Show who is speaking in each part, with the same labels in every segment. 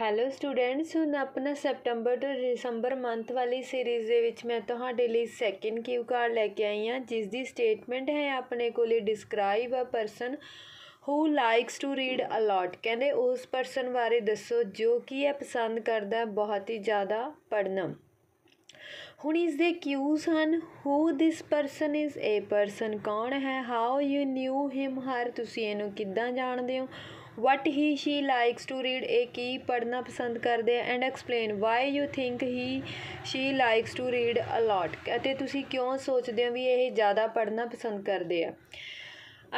Speaker 1: Hello students ਹੁਣ ਆਪਣਾ September ਤੋਂ ਦਸੰਬਰ ਮੰਥ ਵਾਲੀ ਸੀਰੀਜ਼ ਦੇ ਵਿੱਚ ਮੈਂ ਤੁਹਾਡੇ ਲਈ ਸੈਕਿੰਡ ਕਿਊ ਕਾਰਡ ਲੈ ਕੇ ਆਈ ਹਾਂ ਜਿਸ ਦੀ ਸਟੇਟਮੈਂਟ ਹੈ ਆਪਣੇ ਕੋਲੇ describe a person who likes to read a lot ਕਹਿੰਦੇ ਉਸ ਪਰਸਨ ਬਾਰੇ ਦੱਸੋ ਜੋ ਕਿ ਇਹ ਪਸੰਦ ਕਰਦਾ ਬਹੁਤ ਹੀ ਜ਼ਿਆਦਾ ਪੜ੍ਹਨਾ ਹੁਣ ਇਸ ਦੇ ਕਿਊਸ ਹਨ who this person is a person ਕੌਣ ਹੈ how you knew him her ਤੁਸੀਂ ਇਹਨੂੰ ਕਿੱਦਾਂ ਜਾਣਦੇ ਹੋ what he she likes to read ਇਹ ਕੀ ਪੜਨਾ ਪਸੰਦ ਕਰਦੇ ਆ and explain why you think he she likes to read a lot ਅਤੇ ਤੁਸੀਂ ਕਿਉਂ ਸੋਚਦੇ ਹੋ ਵੀ ਇਹ ਜ਼ਿਆਦਾ ਪੜਨਾ ਪਸੰਦ ਕਰਦੇ ਆ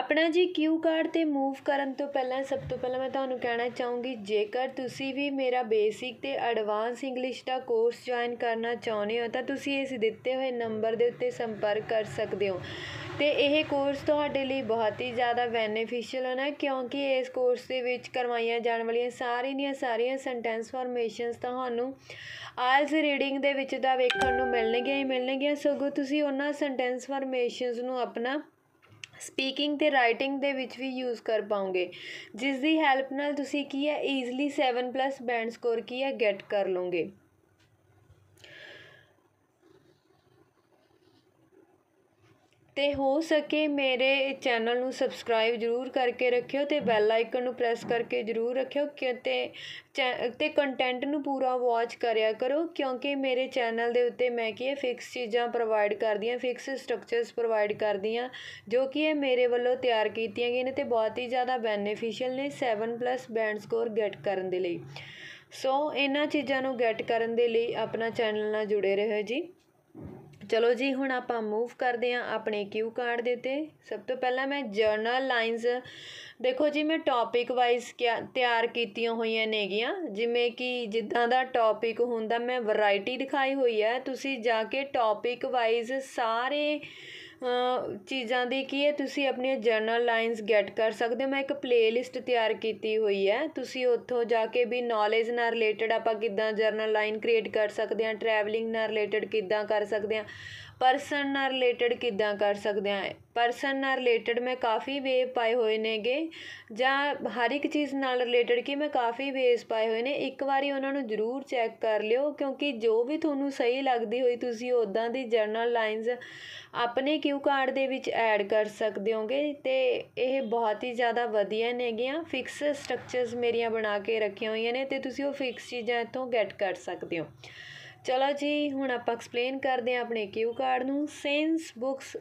Speaker 1: ਆਪਣਾ ਜੀ ਕਿਊ ਕਾਰਡ ਤੇ ਮੂਵ ਕਰਨ ਤੋਂ ਪਹਿਲਾਂ ਸਭ ਤੋਂ ਪਹਿਲਾਂ ਮੈਂ ਤੁਹਾਨੂੰ ਕਹਿਣਾ ਚਾਹੂੰਗੀ ਜੇਕਰ ਤੁਸੀਂ ਵੀ ਮੇਰਾ ਬੇਸਿਕ ਤੇ ਐਡਵਾਂਸ ਇੰਗਲਿਸ਼ ਦਾ ਕੋਰਸ ਜੁਆਇਨ ਕਰਨਾ ਚਾਹੁੰਦੇ ਹੋ ਤਾਂ ਤੁਸੀਂ ਇਸ ਦਿੱਤੇ ਹੋਏ ਨੰਬਰ ਦੇ ਉੱਤੇ ਸੰਪਰਕ ਕਰ ਸਕਦੇ ਹੋ ਤੇ ਇਹ ਕੋਰਸ ਤੁਹਾਡੇ ਲਈ ਬਹੁਤ ਹੀ ਜ਼ਿਆਦਾ ਬੈਨੀਫੀਸ਼ੀਅਲ ਹੋਣਾ ਕਿਉਂਕਿ ਇਸ ਕੋਰਸ ਦੇ ਵਿੱਚ ਕਰਵਾਈਆਂ ਜਾਣ ਵਾਲੀਆਂ ਸਾਰੀਆਂ ਦੀਆਂ ਸਾਰੀਆਂ ਸੈਂਟੈਂਸ ਫਾਰਮੇਸ਼ਨਸ ਤੁਹਾਨੂੰ ਆਲਸ ਰੀਡਿੰਗ ਦੇ ਵਿੱਚ ਦਾ ਵੇਖਣ ਨੂੰ ਮਿਲਣਗੇ ਹੀ ਮਿਲਣਗੇ ਸਗੋਂ ਤੁਸੀਂ ਉਹਨਾਂ ਸੈਂਟੈਂਸ ਫਾਰਮੇਸ਼ਨਸ ਨੂੰ ਆਪਣਾ ਸਪੀਕਿੰਗ ਤੇ ਰਾਈਟਿੰਗ ਦੇ ਵਿੱਚ ਵੀ ਯੂਜ਼ ਕਰ ਪਾਉਂਗੇ ਜਿਸ ਦੀ ਹੈਲਪ ਨਾਲ ਤੁਸੀਂ ਕੀ ਹੈ ਈਜ਼ੀਲੀ 7+ ਬੈਂਡ ਸਕੋਰ ਕੀ ਹੈ ਗੈਟ ਕਰ ਲੋਗੇ ਤੇ ਹੋ ਸਕੇ ਮੇਰੇ ਚੈਨਲ ਨੂੰ ਸਬਸਕ੍ਰਾਈਬ ਜ਼ਰੂਰ ਕਰਕੇ ਰੱਖਿਓ ਤੇ ਬੈਲ ਆਈਕਨ ਨੂੰ ਪ੍ਰੈਸ ਕਰਕੇ ਜ਼ਰੂਰ ਰੱਖਿਓ ਅਤੇ ਤੇ ਤੇ ਕੰਟੈਂਟ ਨੂੰ ਪੂਰਾ ਵਾਚ ਕਰਿਆ ਕਰੋ ਕਿਉਂਕਿ ਮੇਰੇ ਚੈਨਲ ਦੇ ਉੱਤੇ ਮੈਂ ਕੀ ਹੈ ਫਿਕਸ ਚੀਜ਼ਾਂ ਪ੍ਰੋਵਾਈਡ ਕਰਦੀ ਹਾਂ ਫਿਕਸ ਸਟਰਕਚਰਸ ਪ੍ਰੋਵਾਈਡ ਕਰਦੀ ਹਾਂ ਜੋ ਕਿ ਇਹ ਮੇਰੇ ਵੱਲੋਂ ਤਿਆਰ ਕੀਤੀਆਂ ਗਈਆਂ ਨੇ ਤੇ ਬਹੁਤ ਹੀ ਜ਼ਿਆਦਾ ਬੈਨੀਫੀਸ਼ੀਅਲ ਨੇ 7 ਪਲੱਸ ਬੈਂਡ ਸਕੋਰ ਗੈਟ ਕਰਨ ਦੇ ਲਈ ਸੋ ਇਹਨਾਂ ਚੀਜ਼ਾਂ ਨੂੰ ਗੈਟ ਕਰਨ ਦੇ ਲਈ ਆਪਣਾ ਚੈਨਲ ਨਾਲ ਜੁੜੇ ਰਹੋ ਜੀ ਚਲੋ ਜੀ ਹੁਣ ਆਪਾਂ ਮੂਵ ਕਰਦੇ ਆਂ ਆਪਣੇ ਕਿਊ ਕਾਰਡ ਦੇ ਉੱਤੇ ਸਭ ਤੋਂ ਪਹਿਲਾਂ ਮੈਂ ਜਰਨਲ ਲਾਈਨਸ ਦੇਖੋ ਜੀ ਮੈਂ ਟੌਪਿਕ ਵਾਈਜ਼ ਤਿਆਰ ਕੀਤੀਆਂ ਹੋਈਆਂ ਨੇਗੀਆਂ ਜਿਵੇਂ ਕਿ ਜਿੱਦਾਂ ਦਾ ਟੌਪਿਕ ਹੁੰਦਾ ਮੈਂ ਵੈਰਾਈਟੀ ਦਿਖਾਈ ਹੋਈ ਹੈ ਤੁਸੀਂ ਜਾ ਕੇ ਟੌਪਿਕ ਵਾਈਜ਼ ਸਾਰੇ ਚੀਜ਼ਾਂ ਦੀ ਕੀ ਹੈ ਤੁਸੀਂ ਆਪਣੀਆਂ ਜਰਨਲ ਲਾਈਨਸ ਗੈਟ ਕਰ ਸਕਦੇ ਹੋ ਮੈਂ ਇੱਕ ਪਲੇਲਿਸਟ ਤਿਆਰ ਕੀਤੀ ਹੋਈ ਹੈ ਤੁਸੀਂ ਉੱਥੋਂ ਜਾ ਕੇ ਵੀ ਨੌਲੇਜ ਨਾਲ ਰਿਲੇਟਡ ਆਪਾਂ ਕਿੱਦਾਂ ਜਰਨਲ ਲਾਈਨ ਕ੍ਰੀਏਟ ਕਰ ਸਕਦੇ ਹਾਂ ਟਰੈਵਲਿੰਗ ਨਾਲ ਰਿਲੇਟਡ ਕਿੱਦਾਂ ਕਰ ਸਕਦੇ ਹਾਂ ਪਰਸਨ ਨਾਲ ਰਿਲੇਟਡ ਕਿਦਾਂ ਕਰ ਸਕਦੇ ਆ ਪਰਸਨ ਨਾਲ ਰਿਲੇਟਡ ਮੈਂ ਕਾਫੀ ਵੇਵ ਪਾਏ ਹੋਏ ਨੇਗੇ ਜਾਂ ਹਰ ਇੱਕ ਚੀਜ਼ ਨਾਲ ਰਿਲੇਟਡ ਕਿ ਮੈਂ ਕਾਫੀ ਵੇਸ ਪਾਏ ਹੋਏ ਨੇ ਇੱਕ ਵਾਰੀ ਉਹਨਾਂ ਨੂੰ ਜ਼ਰੂਰ ਚੈੱਕ ਕਰ ਲਿਓ ਕਿਉਂਕਿ ਜੋ ਵੀ ਤੁਹਾਨੂੰ ਸਹੀ ਲੱਗਦੀ ਹੋਈ ਤੁਸੀਂ ਉਦਾਂ ਦੀ ਜਰਨਲ ਲਾਈਨਸ ਆਪਣੇ ਕਿਊ ਕਾਰਡ ਦੇ ਵਿੱਚ ਐਡ ਕਰ ਸਕਦੇ ਹੋਗੇ ਤੇ ਇਹ ਬਹੁਤ ਹੀ ਜ਼ਿਆਦਾ ਵਧੀਆ ਨੇਗੀਆਂ ਫਿਕਸ ਸਟਰਕਚਰਸ ਮੇਰੀਆਂ ਬਣਾ ਕੇ ਰੱਖੀਆਂ ਹੋਈਆਂ ਨੇ ਤੇ ਤੁਸੀਂ ਉਹ ਫਿਕਸ ਚੀਜ਼ਾਂ ਇੱਥੋਂ ਗੈਟ ਕਰ ਸਕਦੇ ਹੋ ਚਲੋ ਜੀ ਹੁਣ ਆਪਾਂ ਐਕਸਪਲੇਨ ਕਰਦੇ ਹਾਂ ਆਪਣੇ ਕਿਊ ਕਾਰਡ ਨੂੰ since books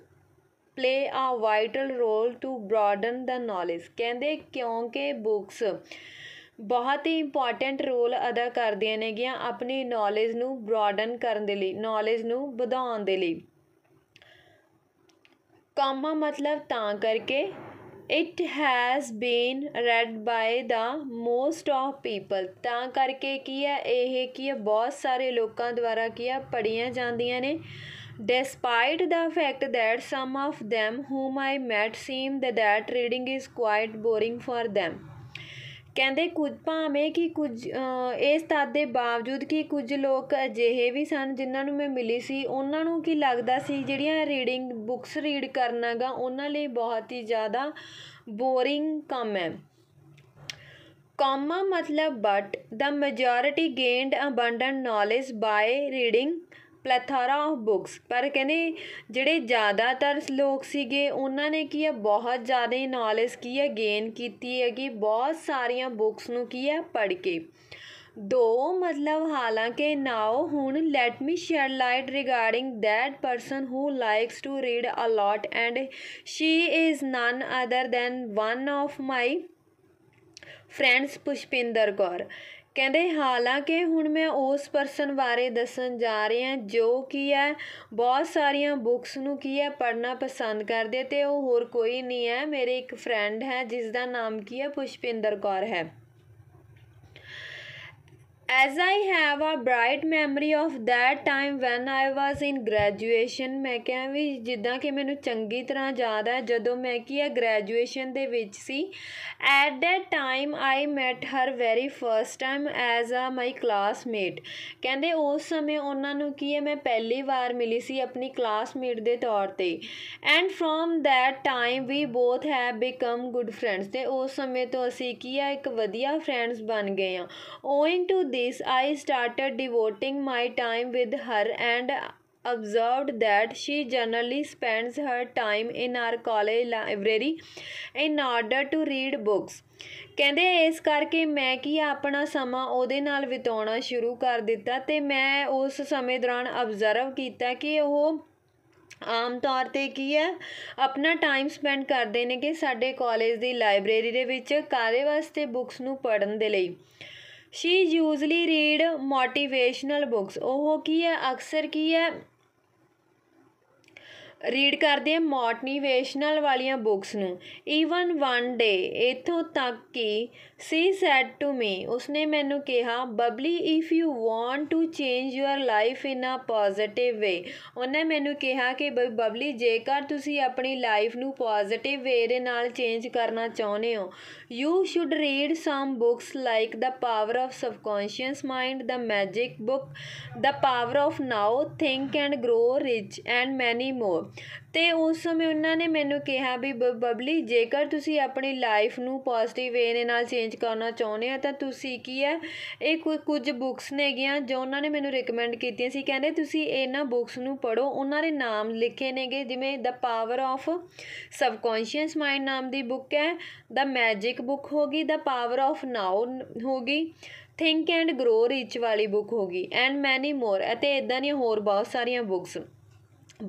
Speaker 1: play a vital role to broaden the knowledge ਕਹਿੰਦੇ ਕਿਉਂਕਿ ਬੁక్స్ ਬਹੁਤ ਹੀ ਇੰਪੋਰਟੈਂਟ ਰੋਲ ਅਦਾ ਕਰਦੀਆਂ ਨੇਗੀਆਂ ਆਪਣੀ ਨੋਲੇਜ ਨੂੰ ਬ੍ਰਾਡਨ ਕਰਨ ਦੇ ਲਈ ਨੋਲੇਜ ਨੂੰ ਵਧਾਉਣ ਦੇ ਲਈ ਕਾਮਾ ਮਤਲਬ ਤਾਂ ਕਰਕੇ it has been read by the most of people ਤਾਂ ਕਰਕੇ ਕੀ ਹੈ ਇਹ ਕੀ ਹੈ ਬਹੁਤ ਸਾਰੇ ਲੋਕਾਂ ਦੁਆਰਾ ਕੀ ਹੈ ਪੜੀਆਂ ਜਾਂਦੀਆਂ ਨੇ despite the fact that some of them whom i met seemed that reading is quite boring for them ਕਹਿੰਦੇ ਕੁਝ ਭਾਵੇਂ ਕਿ ਕੁਝ ਇਸ ਤੱਤ ਦੇ ਬਾਵਜੂਦ ਕਿ ਕੁਝ ਲੋਕ ਅਜਿਹੇ ਵੀ ਸਨ ਜਿਨ੍ਹਾਂ ਨੂੰ ਮੈਂ ਮਿਲੀ ਸੀ ਉਹਨਾਂ ਨੂੰ ਕੀ ਲੱਗਦਾ ਸੀ ਜਿਹੜੀਆਂ ਰੀਡਿੰਗ ਬੁੱਕਸ ਰੀਡ ਕਰਨਾਗਾ ਉਹਨਾਂ ਲਈ ਬਹੁਤ ਹੀ ਜ਼ਿਆਦਾ ਬੋਰਿੰਗ ਕੰਮ ਹੈ ਕਾਮਾ ਮਤਲਬ but the majority gained abundant knowledge by reading plethora of books ਪਰ ਕਹਿੰਦੇ ਜਿਹੜੇ ਜ਼ਿਆਦਾਤਰ ਲੋਕ ਸੀਗੇ ਉਹਨਾਂ ਨੇ ਕੀ ਹੈ ਬਹੁਤ ਜ਼ਿਆਦਾ ਨੌਲੇਜ ਕੀ ਹੈ ਗੇਨ ਕੀਤੀ ਹੈ ਕਿ ਬਹੁਤ ਸਾਰੀਆਂ ਬੁੱਕਸ ਨੂੰ ਕੀ ਹੈ ਪੜ੍ਹ ਕੇ ਦੋ ਮਤਲਬ ਹਾਲਾਂਕਿ ਨਾਓ ਹੁਣ let me share light regarding that person who likes to read a lot and she is none other than one of my friends Pushpinder Gaur ਕਹਿੰਦੇ ਹਾਲਾਂਕਿ ਹੁਣ ਮੈਂ ਉਸ ਪਰਸਨ ਬਾਰੇ ਦੱਸਣ ਜਾ ਰਹੀ ਹਾਂ ਜੋ ਕੀ ਹੈ ਬਹੁਤ ਸਾਰੀਆਂ ਬੁੱਕਸ ਨੂੰ ਕੀ ਹੈ ਪੜ੍ਹਨਾ ਪਸੰਦ ਕਰਦੇ ਤੇ ਉਹ ਹੋਰ ਕੋਈ ਨਹੀਂ ਹੈ ਮੇਰੇ ਇੱਕ ਫਰੈਂਡ ਹੈ ਜਿਸ ਦਾ ਨਾਮ ਕੀ ਹੈ ਪੁਸ਼ਪਿੰਦਰ ਕੌਰ ਹੈ As I have a bright memory of that time when I was in graduation ਮੈਂ ਕਿਹਾ ਵੀ ਜਿੱਦਾਂ ਕਿ ਮੈਨੂੰ ਚੰਗੀ ਤਰ੍ਹਾਂ ਯਾਦ ਹੈ ਜਦੋਂ ਮੈਂ ਕੀ ਹੈ ਗ੍ਰੈਜੂਏਸ਼ਨ ਦੇ ਵਿੱਚ ਸੀ at that time I met her very first time as a my classmate ਕਹਿੰਦੇ ਉਸ ਸਮੇਂ ਉਹਨਾਂ ਨੂੰ ਕੀ ਹੈ ਮੈਂ ਪਹਿਲੀ ਵਾਰ ਮਿਲੀ ਸੀ ਆਪਣੀ ਕਲਾਸਮੇਟ ਦੇ ਤੌਰ ਤੇ and from that time we both have become good friends ਤੇ ਉਸ ਸਮੇਂ ਤੋਂ ਅਸੀਂ ਕੀ ਹੈ ਇੱਕ ਵਧੀਆ ਫਰੈਂਡਸ ਬਣ ਗਏ ਆ owing to this, I started devoting my time with her and observed that she generally spends her time in our college library in order to read books ਕਹਿੰਦੇ ਇਸ ਕਰਕੇ ਮੈਂ ਕੀ ਆਪਣਾ ਸਮਾਂ ਉਹਦੇ ਨਾਲ ਬਿਤਾਉਣਾ ਸ਼ੁਰੂ ਕਰ ਦਿੱਤਾ ਤੇ ਮੈਂ ਉਸ ਸਮੇਂ ਦੌਰਾਨ ਅਬਜ਼ਰਵ ਕੀਤਾ ਕਿ ਉਹ ਆਮ ਤੌਰ ਤੇ ਕੀ ਹੈ ਆਪਣਾ ਟਾਈਮ ਸਪੈਂਡ ਕਰਦੇ ਨੇ ਕਿ ਸਾਡੇ ਕਾਲਜ ਦੀ ਲਾਇਬ੍ਰੇਰੀ ਦੇ ਵਿੱਚ ਕਾਰੇ ਵਾਸਤੇ ਬੁੱਕਸ ਨੂੰ ਪੜ੍ਹਨ ਦੇ ਲਈ she usually read motivational books ਉਹ ਕੀ ਹੈ ਅਕਸਰ ਕੀ ਹੈ ਰੀਡ ਕਰਦੇ ਆ ਮੋਟੀਵੇਸ਼ਨਲ ਵਾਲੀਆਂ ਬੁੱਕਸ ਨੂੰ ਈਵਨ ਵਨ ਡੇ ਇਥੋਂ ਤੱਕ ਕਿ ਸੀ ਸੈਡ ਟੂ ਮੀ ਉਸਨੇ ਮੈਨੂੰ ਕਿਹਾ Babli if you want to change your life in a positive way ਉਹਨੇ ਮੈਨੂੰ ਕਿਹਾ ਕਿ ਬਬਲੀ ਜੇਕਰ ਤੁਸੀਂ ਆਪਣੀ ਲਾਈਫ ਨੂੰ ਪੋਜ਼ਿਟਿਵ ਵੇ ਦੇ ਨਾਲ ਚੇਂਜ ਕਰਨਾ ਚਾਹੁੰਦੇ ਹੋ you should read some books like the power of subconscious mind the magic book the power of now think and grow rich and many more ਤੇ ਉਸ ਸਮੇਂ ਉਹਨਾਂ ਨੇ ਮੈਨੂੰ ਕਿਹਾ ਵੀ ਬਬਲੀ ਜੇਕਰ ਤੁਸੀਂ ਆਪਣੀ ਲਾਈਫ ਨੂੰ ਪੋਜ਼ਿਟਿਵ ਵੇ ਦੇ ਨਾਲ ਚੇਂਜ ਕਰਨਾ ਚਾਹੁੰਦੇ ਆ ਤਾਂ ਤੁਸੀਂ ਕੀ ਹੈ ਇਹ ਕੁਝ ਬੁੱਕਸ ਗਿਆ ਜੋ ਉਹਨਾਂ ਨੇ ਮੈਨੂੰ ਰეკਮੈਂਡ ਕੀਤੀਆਂ ਸੀ ਕਹਿੰਦੇ ਤੁਸੀਂ ਇਹਨਾਂ ਬੁੱਕਸ ਨੂੰ ਪੜੋ ਉਹਨਾਂ ਦੇ ਨਾਮ ਲਿਖੇ ਨੇਗੇ ਜਿਵੇਂ the power of subconscious mind ਨਾਮ ਦੀ ਬੁੱਕ ਹੈ ਦਾ ਮੈਜਿਕ ਬੁੱਕ ਹੋਗੀ ਦਾ ਪਾਵਰ ਆਫ ਨਾਓ ਹੋਗੀ ਥਿੰਕ ਐਂਡ ਗਰੋ ਰਿਚ ਵਾਲੀ ਬੁੱਕ ਹੋਗੀ ਐਂਡ ਮੈਨੀ ਮੋਰ ਅਤੇ ਇਦਾਂ ਦੀਆਂ ਹੋਰ ਬਹੁਤ ਸਾਰੀਆਂ books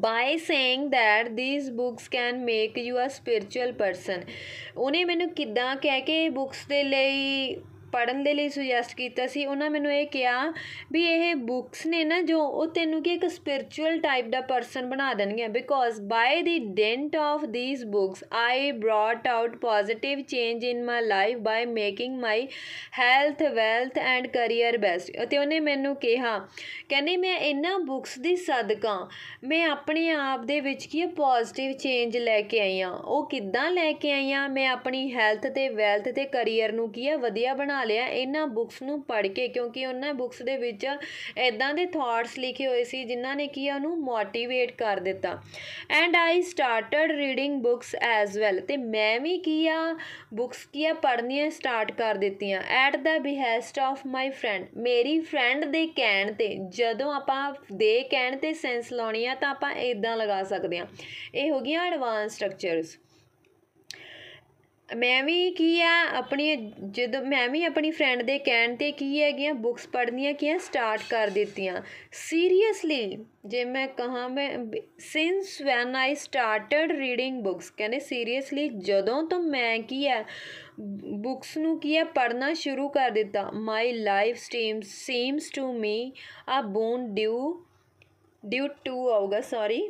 Speaker 1: by saying that these books can make you a spiritual person ਉਹਨੇ ਮੈਨੂੰ ਕਿਦਾਂ ਕਹਿ ਕੇ ਬੁక్స్ ਦੇ ਲਈ ਪੜਨ ਦੇ ਲਈ ਸੁਜੈਸਟ ਕੀਤਾ ਸੀ ਉਹਨਾਂ ਮੈਨੂੰ ਇਹ ਕਿਹਾ ਵੀ ਇਹ ਬੁੱਕਸ ਨੇ ਨਾ ਜੋ ਉਹ ਤੈਨੂੰ ਕਿ ਇੱਕ ਸਪਿਰਚੁਅਲ ਟਾਈਪ ਦਾ ਪਰਸਨ ਬਣਾ ਦੇਣਗੇ because by the dent of these books I brought out positive change in my life by making my health wealth and career best ਤੇ ਉਹਨੇ ਮੈਨੂੰ ਕਿਹਾ ਕਹਿੰਦੇ ਮੈਂ ਇਹਨਾਂ ਬੁੱਕਸ ਦੀ ਸਦਕਾ ਮੈਂ ਆਪਣੇ ਆਪ ਦੇ ਵਿੱਚ ਕੀ ਪੋਜ਼ਿਟਿਵ ਚੇਂਜ ਲੈ ਕੇ ਆਈ ਆ ਉਹ ਕਿੱਦਾਂ ਲੈ ਕੇ ਆਈ ਆ ਮੈਂ ਆਪਣੀ ਹੈਲਥ ਤੇ ਵੈਲਥ ਤੇ ਕੈਰੀਅਰ ਨੂੰ ਕੀ ਆ ਵਧੀਆ ਬਣਾ ਬਣਾ ਲਿਆ ਇਹਨਾਂ ਬੁੱਕਸ ਨੂੰ ਪੜ੍ਹ ਕੇ ਕਿਉਂਕਿ ਉਹਨਾਂ ਬੁੱਕਸ ਦੇ ਵਿੱਚ ਐਦਾਂ ਦੇ ਥਾਟਸ ਲਿਖੇ ਹੋਏ ਸੀ ਜਿਨ੍ਹਾਂ ਨੇ ਕੀ ਉਹਨੂੰ ਮੋਟੀਵੇਟ ਕਰ ਦਿੱਤਾ and I started reading books as well ਤੇ ਮੈਂ ਵੀ ਕੀ ਆ ਬੁੱਕਸ ਕੀ ਆ ਪੜ੍ਹਨੀਆਂ ਸਟਾਰਟ ਕਰ ਦਿੱਤੀਆਂ at the behest of my friend ਮੇਰੀ ਫਰੈਂਡ ਦੇ ਕਹਿਣ ਤੇ ਜਦੋਂ ਆਪਾਂ ਦੇ ਕਹਿਣ ਤੇ ਸੈਂਸ ਲਾਉਣੀ ਆ ਤਾਂ ਆਪਾਂ ਇਦਾਂ ਲਗਾ ਸਕਦੇ ਆ ਇਹ ਹੋ ਗਈਆਂ ਐਡਵਾਂਸ ਸਟਰਕਚਰਸ ਮੈਂ ਵੀ ਕੀ ਆ ਆਪਣੀ ਜਦੋਂ ਮੈਂ ਵੀ ਆਪਣੀ ਫਰੈਂਡ ਦੇ ਕਹਿਣ ਤੇ ਕੀ ਹੈਗੀਆਂ ਬੁੱਕਸ ਪੜ੍ਹਨੀਆਂ ਕੀ ਸਟਾਰਟ ਕਰ ਦਿੱਤੀਆਂ ਸੀਰੀਅਸਲੀ ਜੇ ਮੈਂ ਕਹਾ ਮੈਂ ਸਿንስ when I started reading books ਕਹਿੰਦੇ ਸੀਰੀਅਸਲੀ ਜਦੋਂ ਤੋਂ ਮੈਂ ਕੀ ਆ ਬੁੱਕਸ ਨੂੰ ਕੀ ਆ ਪੜ੍ਹਨਾ ਸ਼ੁਰੂ ਕਰ ਦਿੱਤਾ my life stream seems to me a boon due due to ਆਊਗਾ ਸੌਰੀ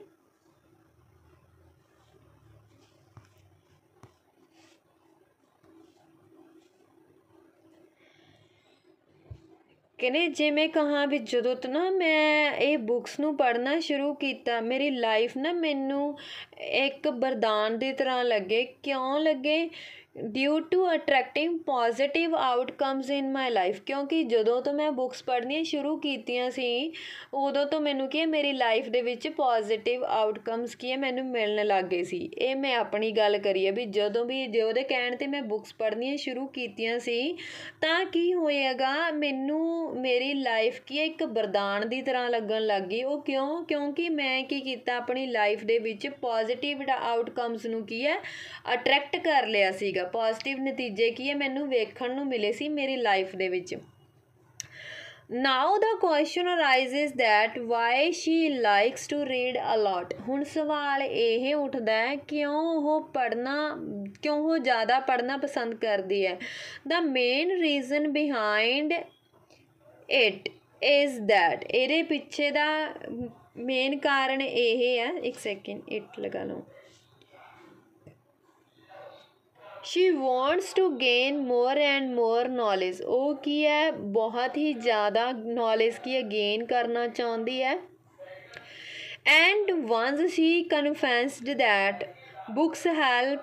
Speaker 1: ਕਹਿੰਦੇ ਮੈਂ ਕਹਾਂ ਵੀ ਜਦੋਂ ਤੋਂ ਨਾ ਮੈਂ ਇਹ ਬੁੱਕਸ ਨੂੰ ਪੜਨਾ ਸ਼ੁਰੂ ਕੀਤਾ ਮੇਰੀ ਲਾਈਫ ਨਾ ਮੈਨੂੰ ਇੱਕ ਵਰਦਾਨ ਦੀ ਤਰ੍ਹਾਂ ਲੱਗੇ ਕਿਉਂ ਲੱਗੇ due to attracting positive outcomes in my life ਕਿਉਂਕਿ ਜਦੋਂ ਤੋਂ ਮੈਂ ਬੁੱਕਸ ਪੜ੍ਹਨੀਆਂ ਸ਼ੁਰੂ ਕੀਤੀਆਂ ਸੀ ਉਦੋਂ ਤੋਂ ਮੈਨੂੰ ਕੀ ਮੇਰੀ ਲਾਈਫ ਦੇ ਵਿੱਚ ਪੋਜ਼ਿਟਿਵ ਆਊਟਕਮਸ ਕੀ ਮੈਨੂੰ ਮਿਲਣ ਲੱਗੇ ਸੀ ਇਹ ਮੈਂ ਆਪਣੀ ਗੱਲ ਕਰੀ ਹੈ ਵੀ ਜਦੋਂ ਵੀ ਜੇ ਉਹਦੇ ਕਹਿਣ ਤੇ ਮੈਂ ਬੁੱਕਸ ਪੜ੍ਹਨੀਆਂ ਸ਼ੁਰੂ ਕੀਤੀਆਂ ਸੀ ਤਾਂ ਕੀ ਹੋਏਗਾ ਮੈਨੂੰ ਮੇਰੀ ਲਾਈਫ ਕੀ ਇੱਕ ਵਰਦਾਨ ਦੀ ਤਰ੍ਹਾਂ ਲੱਗਣ ਲੱਗੀ ਉਹ ਕਿਉਂ ਕਿਉਂਕਿ ਮੈਂ ਕੀ ਕੀਤਾ ਆਪਣੀ ਲਾਈਫ ਦੇ ਵਿੱਚ ਪੋਜ਼ਿਟਿਵ ਪੋਜ਼ਿਟਿਵ ਆਊਟਕਮਸ ਨੂੰ ਕੀ ਹੈ ਅਟਰੈਕਟ ਕਰ ਲਿਆ ਸੀਗਾ ਪੋਜ਼ਿਟਿਵ ਨਤੀਜੇ ਕੀ ਹੈ ਮੈਨੂੰ ਵੇਖਣ ਨੂੰ ਮਿਲੇ ਸੀ ਮੇਰੀ ਲਾਈਫ ਦੇ ਵਿੱਚ now the question arises that why she likes to read a lot ਹੁਣ ਸਵਾਲ ਇਹ ਉੱਠਦਾ ਹੈ ਕਿਉਂ ਉਹ ਪੜਨਾ ਕਿਉਂ ਉਹ ਜ਼ਿਆਦਾ ਪੜਨਾ ਪਸੰਦ ਕਰਦੀ ਹੈ the main reason behind it is that ਇਹਦੇ ਪਿੱਛੇ ਦਾ ਮੇਨ ਕਾਰਨ ਇਹ ਹੈ ਇੱਕ ਸੈਕਿੰਡ ਇਟ ਲਗਾ ਲਓ she wants to gain more and more knowledge ਉਹ ਕੀ ਹੈ ਬਹੁਤ ਹੀ ਜ਼ਿਆਦਾ ਨੋਲੇਜ ਕੀ ਹੈ ਗੇਨ ਕਰਨਾ ਚਾਹੁੰਦੀ ਹੈ and once she confessed that books help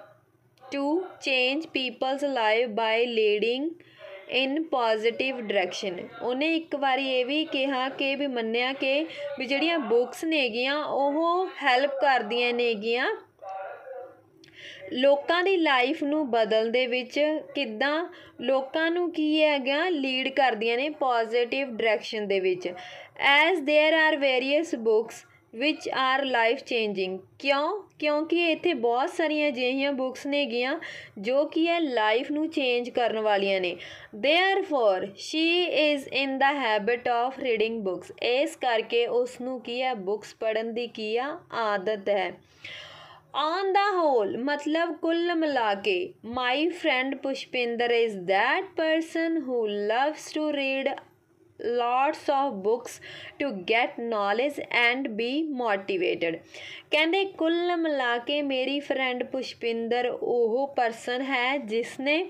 Speaker 1: to change people's life by leading in positive direction ਉਹਨੇ ਇੱਕ ਵਾਰੀ ਇਹ ਵੀ ਕਿਹਾ ਕਿ ਵੀ ਮੰਨਿਆ ਕਿ ਵੀ ਜਿਹੜੀਆਂ ਬੁੱਕਸ ਨੇਗੀਆਂ ਉਹ ਹੈਲਪ ਕਰਦੀਆਂ ਨੇਗੀਆਂ ਲੋਕਾਂ ਦੀ ਲਾਈਫ ਨੂੰ ਬਦਲਣ ਦੇ ਵਿੱਚ ਕਿੱਦਾਂ ਲੋਕਾਂ ਨੂੰ ਕੀ ਹੈਗਾ ਲੀਡ ਕਰਦੀਆਂ ਨੇ ਪੋਜ਼ਿਟਿਵ ਡਾਇਰੈਕਸ਼ਨ ਦੇ ਵਿੱਚ as there are various books which are life changing ਕਿਉਂ ਕਿਉਂਕਿ ਇੱਥੇ ਬਹੁਤ ਸਾਰੀਆਂ ਅਜਿਹੀਆਂ ਬੁੱਕਸ ਨੇਗੀਆਂ ਜੋ ਕਿ ਇਹ ਲਾਈਫ ਨੂੰ ਚੇਂਜ ਕਰਨ ਵਾਲੀਆਂ ਨੇ therefore she is in the habit of reading books ਇਸ ਕਰਕੇ ਉਸ ਨੂੰ ਕੀ ਹੈ ਬੁੱਕਸ ਪੜਨ ਦੀ ਕੀ ਆ ਆਦਤ ਹੈ ਔਨ ਦਾ ਹੋਲ ਮਤਲਬ ਕੁੱਲ ਮਿਲਾ ਕੇ my friend Pushpinder is that person who loves to read lots of books to get knowledge and be motivated ਕਹਿੰਦੇ ਕੁੱਲ ਮਿਲਾ ਕੇ ਮੇਰੀ ਫਰੈਂਡ ਪੁਸ਼ਪਿੰਦਰ ਉਹ ਪਰਸਨ ਹੈ ਜਿਸ ਨੇ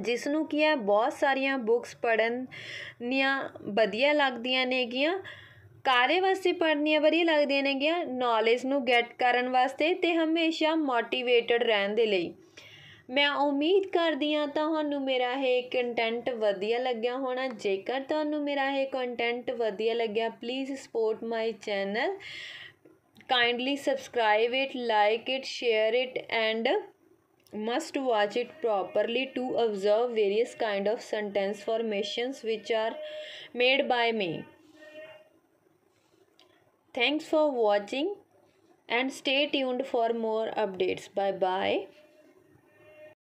Speaker 1: ਜਿਸ ਨੂੰ ਕੀ ਹੈ ਬਹੁਤ ਸਾਰੀਆਂ ਬੁੱਕਸ ਪੜਨ ਨੀਆਂ ਵਧੀਆ ਲੱਗਦੀਆਂ ਨੇਗੀਆਂ ਕਾਰੇ ਵਾਸਤੇ ਪੜਨੀਆਂ ਵਧੀਆ ਲੱਗਦੀਆਂ ਨੇਗੀਆਂ ਨੌਲੇਜ ਨੂੰ ਗੈਟ ਕਰਨ ਵਾਸਤੇ ਤੇ ਹਮੇਸ਼ਾ ਮੋਟੀਵੇਟਡ ਰਹਿਣ ਦੇ ਲਈ ਮੈਂ ਉਮੀਦ ਕਰਦੀ ਹਾਂ ਤੁਹਾਨੂੰ ਮੇਰਾ ਇਹ ਕੰਟੈਂਟ ਵਧੀਆ ਲੱਗਿਆ ਹੋਣਾ ਜੇਕਰ ਤੁਹਾਨੂੰ ਮੇਰਾ ਇਹ ਕੰਟੈਂਟ ਵਧੀਆ ਲੱਗਿਆ please support my channel kindly subscribe it like it share it and must watch it properly to observe various kind of sentence formations which are made by me thanks for watching and stay tuned for more updates. Bye bye.